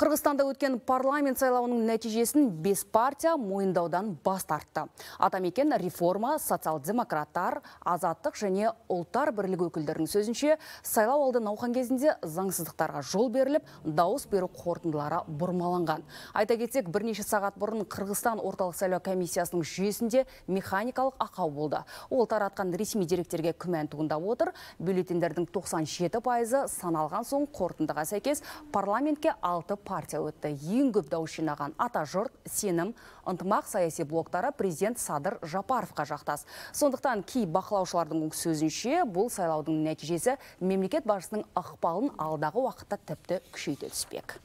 Қырғызстанда өткен парламент сайлауының нәтижесін бес партия мойындаудан бас тартты. Атамекен реформа социал-демократтар, азаттық және ұлттар бірлігі өкілдерінің сөзінше сайлау алды науқан кезінде заңсыздықтарға жол беріліп, дауыс беру қорытындылары бұрмаланған. Айта кетсек, бірнеше сағат бұрын Қырғызстан орталық сайлау комиссиясының жүйесінде механикалық ақау болды. Ол таратқан ресми деректерге күмән туындап отыр. Бюллетендердің 97 пайызы саналған соң қорытындыға сәйкес парламентке алты партия өтті ең көп дауыс жинаған ата жұрт сенім ынтымақ саяси блоктары президент садыр жапаровқа жақтас сондықтан кей бақылаушылардың сөзінше бұл сайлаудың нәтижесі мемлекет басшысының ықпалын алдағы уақытта тіпті күшейте түспек